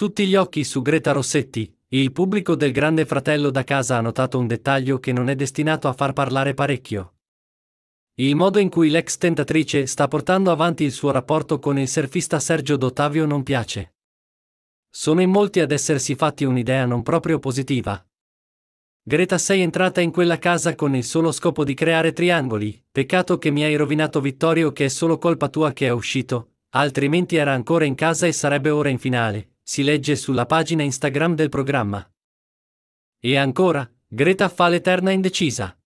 Tutti gli occhi su Greta Rossetti, il pubblico del Grande Fratello da casa ha notato un dettaglio che non è destinato a far parlare parecchio. Il modo in cui l'ex tentatrice sta portando avanti il suo rapporto con il surfista Sergio D'Ottavio non piace. Sono in molti ad essersi fatti un'idea non proprio positiva. Greta sei entrata in quella casa con il solo scopo di creare triangoli, peccato che mi hai rovinato Vittorio che è solo colpa tua che è uscito, altrimenti era ancora in casa e sarebbe ora in finale, si legge sulla pagina Instagram del programma. E ancora, Greta fa l'eterna indecisa.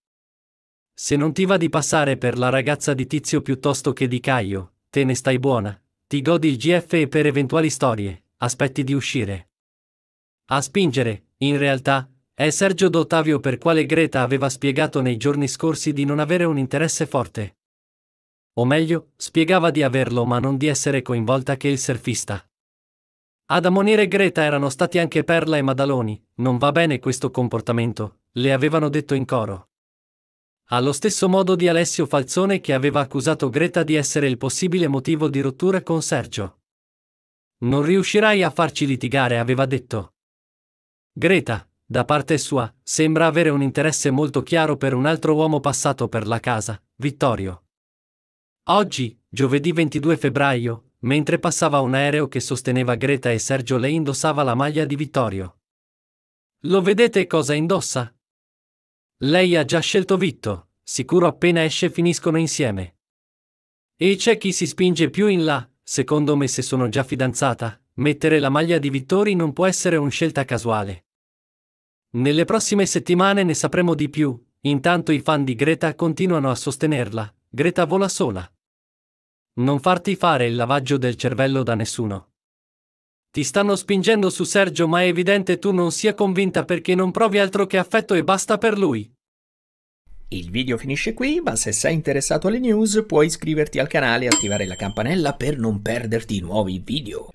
Se non ti va di passare per la ragazza di Tizio piuttosto che di Caio, te ne stai buona, ti godi il GF e per eventuali storie, aspetti di uscire. A spingere, in realtà, è Sergio D'Ottavio per quale Greta aveva spiegato nei giorni scorsi di non avere un interesse forte. O meglio, spiegava di averlo ma non di essere coinvolta che il surfista. Ad ammonire Greta erano stati anche Perla e Madaloni, non va bene questo comportamento, le avevano detto in coro. Allo stesso modo di Alessio Falzone che aveva accusato Greta di essere il possibile motivo di rottura con Sergio. Non riuscirai a farci litigare, aveva detto. Greta, da parte sua, sembra avere un interesse molto chiaro per un altro uomo passato per la casa, Vittorio. Oggi, giovedì 22 febbraio, Mentre passava un aereo che sosteneva Greta e Sergio lei indossava la maglia di Vittorio. Lo vedete cosa indossa? Lei ha già scelto Vitto, sicuro appena esce finiscono insieme. E c'è chi si spinge più in là, secondo me se sono già fidanzata, mettere la maglia di Vittori non può essere una scelta casuale. Nelle prossime settimane ne sapremo di più, intanto i fan di Greta continuano a sostenerla, Greta vola sola. Non farti fare il lavaggio del cervello da nessuno. Ti stanno spingendo su Sergio ma è evidente tu non sia convinta perché non provi altro che affetto e basta per lui. Il video finisce qui, ma se sei interessato alle news puoi iscriverti al canale e attivare la campanella per non perderti nuovi video.